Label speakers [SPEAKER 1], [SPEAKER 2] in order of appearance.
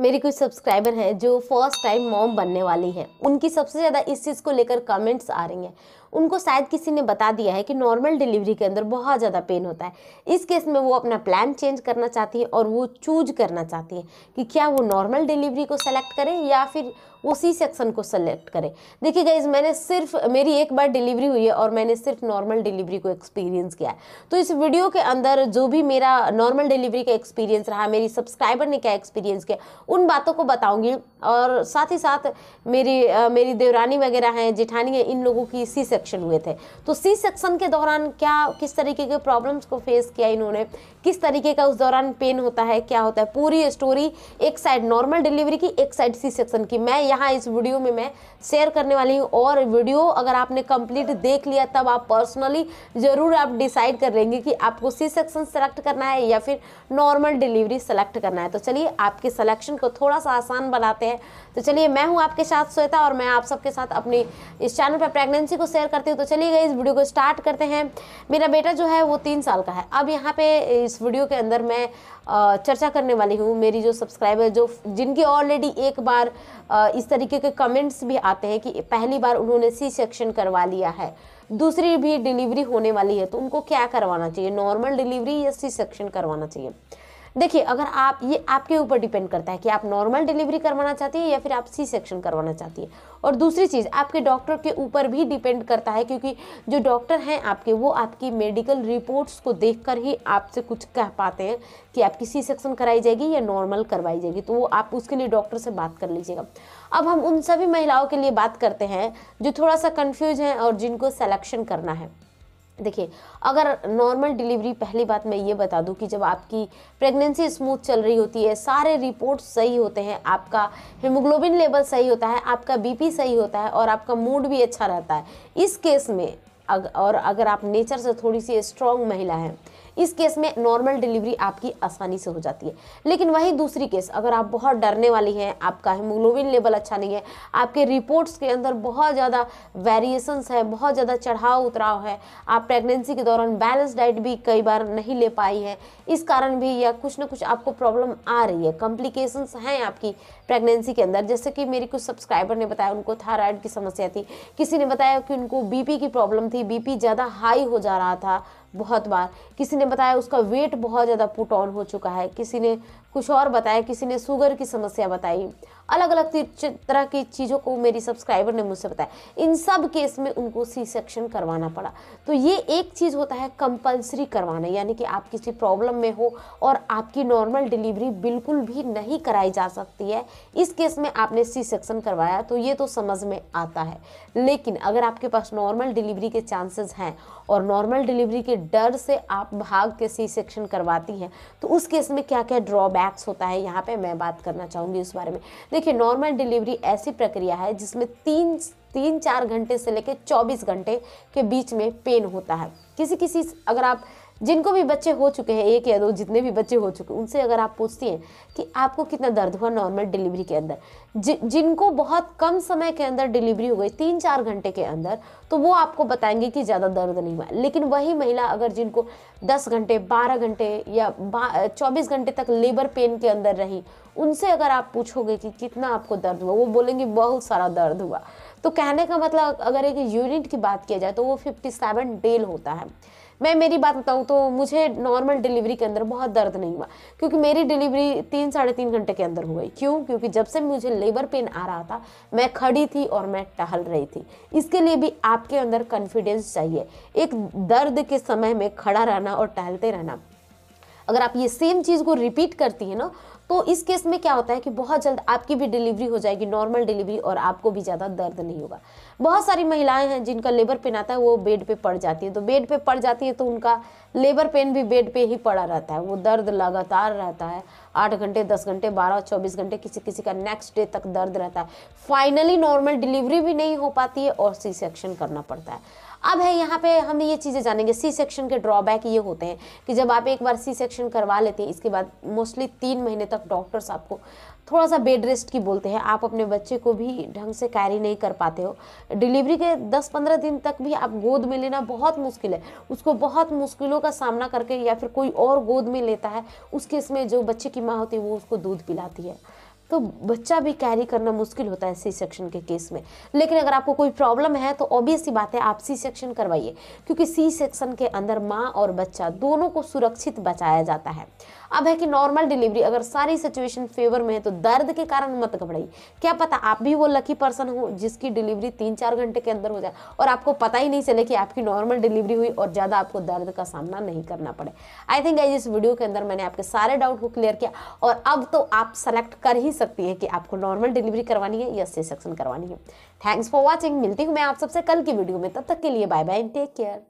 [SPEAKER 1] मेरी कुछ सब्सक्राइबर हैं जो फर्स्ट टाइम मॉम बनने वाली हैं उनकी सबसे ज़्यादा इस चीज़ को लेकर कमेंट्स आ रही हैं उनको शायद किसी ने बता दिया है कि नॉर्मल डिलीवरी के अंदर बहुत ज़्यादा पेन होता है इस केस में वो अपना प्लान चेंज करना चाहती है और वो चूज करना चाहती है कि क्या वो नॉर्मल डिलीवरी को सेलेक्ट करें या फिर वो सी सेक्शन को सेलेक्ट करें देखिए गाइज मैंने सिर्फ मेरी एक बार डिलीवरी हुई है और मैंने सिर्फ नॉर्मल डिलीवरी को एक्सपीरियंस किया है तो इस वीडियो के अंदर जो भी मेरा नॉर्मल डिलीवरी का एक्सपीरियंस रहा मेरी सब्सक्राइबर ने क्या एक्सपीरियंस किया उन बातों को बताऊंगी और साथ ही साथ मेरी मेरी देवरानी वगैरह हैं जेठानी हैं इन लोगों की सी सेक्शन हुए थे तो सी सेक्शन के दौरान क्या किस तरीके के प्रॉब्लम्स को फेस किया इन्होंने किस तरीके का उस दौरान पेन होता है क्या होता है पूरी स्टोरी एक साइड नॉर्मल डिलीवरी की एक साइड सी सेक्शन की मैं यहाँ इस वीडियो में मैं शेयर करने वाली हूँ और वीडियो अगर आपने कंप्लीट देख लिया तब आप पर्सनली ज़रूर आप डिसाइड कर लेंगे कि आपको सी सेक्शन सेलेक्ट करना है या फिर नॉर्मल डिलीवरी सेलेक्ट करना है तो चलिए आपके सलेक्शन को थोड़ा सा आसान बनाते हैं तो चलिए मैं हूँ आपके साथ श्वेता और मैं आप सबके साथ अपनी इस चैनल पर प्रेगनेंसी को शेयर शेयर करती हूँ तो चलिए गई इस वीडियो को स्टार्ट करते हैं मेरा बेटा जो है वो तीन साल का है अब यहाँ पे इस वीडियो के अंदर मैं चर्चा करने वाली हूँ मेरी जो सब्सक्राइबर जो जिनके ऑलरेडी एक बार इस तरीके के कमेंट्स भी आते हैं कि पहली बार उन्होंने सी सेक्शन करवा लिया है दूसरी भी डिलीवरी होने वाली है तो उनको क्या करवाना चाहिए नॉर्मल डिलीवरी या सी सेक्शन करवाना चाहिए देखिए अगर आप ये आपके ऊपर डिपेंड करता है कि आप नॉर्मल डिलीवरी करवाना चाहती है या फिर आप सी सेक्शन करवाना चाहती है और दूसरी चीज़ आपके डॉक्टर के ऊपर भी डिपेंड करता है क्योंकि जो डॉक्टर हैं आपके वो आपकी मेडिकल रिपोर्ट्स को देख ही आपसे कुछ कह पाते हैं कि आपकी सी सेक्शन कराई जाएगी या नॉर्मल करवाई जाएगी तो वो आप उसके लिए डॉक्टर से बात कर लीजिएगा अब हम उन सभी महिलाओं के लिए बात करते हैं जो थोड़ा सा कन्फ्यूज हैं और जिनको सेलेक्शन करना है देखिए अगर नॉर्मल डिलीवरी पहली बात मैं ये बता दूं कि जब आपकी प्रेगनेंसी स्मूथ चल रही होती है सारे रिपोर्ट सही होते हैं आपका हीमोग्लोबिन लेवल सही होता है आपका बीपी सही होता है और आपका मूड भी अच्छा रहता है इस केस में अग, और अगर आप नेचर से थोड़ी सी स्ट्रॉन्ग महिला हैं इस केस में नॉर्मल डिलीवरी आपकी आसानी से हो जाती है लेकिन वही दूसरी केस अगर आप बहुत डरने वाली हैं आपका हिमोग्लोबिन लेवल अच्छा नहीं है आपके रिपोर्ट्स के अंदर बहुत ज़्यादा वेरिएशंस है बहुत ज़्यादा चढ़ाव उतराव है आप प्रेगनेंसी के दौरान बैलेंस डाइट भी कई बार नहीं ले पाई है इस कारण भी या कुछ ना कुछ आपको प्रॉब्लम आ रही है कॉम्प्लिकेशंस हैं आपकी प्रेगनेंसी के अंदर जैसे कि मेरी कुछ सब्सक्राइबर ने बताया उनको थायराइड की समस्या थी किसी ने बताया कि उनको बीपी की प्रॉब्लम थी बीपी ज़्यादा हाई हो जा रहा था बहुत बार किसी ने बताया उसका वेट बहुत ज़्यादा पुट ऑन हो चुका है किसी ने कुछ और बताया किसी ने शुगर की समस्या बताई अलग अलग तरह की चीज़ों को मेरी सब्सक्राइबर ने मुझसे बताया इन सब केस में उनको सी सेक्शन करवाना पड़ा तो ये एक चीज़ होता है कंपलसरी करवाना यानी कि आप किसी प्रॉब्लम में हो और आपकी नॉर्मल डिलीवरी बिल्कुल भी नहीं कराई जा सकती है इस केस में आपने सी सेक्शन करवाया तो ये तो समझ में आता है लेकिन अगर आपके पास नॉर्मल डिलीवरी के चांसेस हैं और नॉर्मल डिलीवरी के डर से आप भाग के सी सेक्शन करवाती हैं तो उस केस में क्या क्या ड्रॉबैक्स होता है यहाँ पर मैं बात करना चाहूँगी उस बारे में देखिए नॉर्मल डिलीवरी ऐसी प्रक्रिया है जिसमें तीन तीन चार घंटे से लेकर चौबीस घंटे के बीच में पेन होता है किसी किसी अगर आप जिनको भी बच्चे हो चुके हैं एक या दो जितने भी बच्चे हो चुके हैं उनसे अगर आप पूछती हैं कि आपको कितना दर्द हुआ नॉर्मल डिलीवरी के अंदर जि, जिनको बहुत कम समय के अंदर डिलीवरी हो गई तीन चार घंटे के अंदर तो वो आपको बताएंगे कि ज़्यादा दर्द नहीं हुआ लेकिन वही महिला अगर जिनको दस घंटे बारह घंटे या चौबीस घंटे तक लेबर पेन के अंदर रही उनसे अगर आप पूछोगे कि कितना आपको दर्द हुआ वो बोलेंगे बहुत सारा दर्द हुआ तो कहने का मतलब अगर एक यूनिट की बात किया जाए तो वो फिफ्टी सेवन डेल होता है मैं मेरी बात बताऊँ तो मुझे नॉर्मल डिलीवरी के अंदर बहुत दर्द नहीं हुआ क्योंकि मेरी डिलीवरी तीन साढ़े तीन घंटे के अंदर हो गई क्यों क्योंकि जब से मुझे लेबर पेन आ रहा था मैं खड़ी थी और मैं टहल रही थी इसके लिए भी आपके अंदर कॉन्फिडेंस चाहिए एक दर्द के समय में खड़ा रहना और टहलते रहना अगर आप ये सेम चीज़ को रिपीट करती हैं ना तो इस केस में क्या होता है कि बहुत जल्द आपकी भी डिलीवरी हो जाएगी नॉर्मल डिलीवरी और आपको भी ज़्यादा दर्द नहीं होगा बहुत सारी महिलाएं हैं जिनका लेबर पेन आता है वो बेड पे पड़ जाती है तो बेड पे पड़ जाती है तो उनका लेबर पेन भी बेड पे ही पड़ा रहता है वो दर्द लगातार रहता है आठ घंटे दस घंटे बारह चौबीस घंटे किसी किसी का नेक्स्ट डे तक दर्द रहता है फाइनली नॉर्मल डिलीवरी भी नहीं हो पाती है और सी सेक्शन करना पड़ता है अब है यहाँ पे हम ये चीज़ें जानेंगे सी सेक्शन के ड्रॉबैक ये होते हैं कि जब आप एक बार सी सेक्शन करवा लेते हैं इसके बाद मोस्टली तीन महीने तक डॉक्टर्स आपको थोड़ा सा बेड रेस्ट की बोलते हैं आप अपने बच्चे को भी ढंग से कैरी नहीं कर पाते हो डिलीवरी के 10-15 दिन तक भी आप गोद में लेना बहुत मुश्किल है उसको बहुत मुश्किलों का सामना करके या फिर कोई और गोद में लेता है उस केस में जो बच्चे की माँ होती है वो उसको दूध पिलाती है तो बच्चा भी कैरी करना मुश्किल होता है सी सेक्शन के केस में लेकिन अगर आपको कोई प्रॉब्लम है तो ऑब्वियस सी बात है आप सी सेक्शन करवाइए क्योंकि सी सेक्शन के अंदर माँ और बच्चा दोनों को सुरक्षित बचाया जाता है अब है कि नॉर्मल डिलीवरी अगर सारी सिचुएशन फेवर में है तो दर्द के कारण मत घबराइए क्या पता आप भी वो लकी पर्सन हो जिसकी डिलीवरी तीन चार घंटे के अंदर हो जाए और आपको पता ही नहीं चले कि आपकी नॉर्मल डिलीवरी हुई और ज़्यादा आपको दर्द का सामना नहीं करना पड़े आई थिंक इस वीडियो के अंदर मैंने आपके सारे डाउट को क्लियर किया और अब तो आप सेलेक्ट कर ही सकती है कि आपको नॉर्मल डिलीवरी करवानी है या सेक्शन करवानी है थैंक्स फॉर वॉचिंग मिलती हूँ मैं आप सबसे कल की वीडियो में तब तक के लिए बाय बाय टेक केयर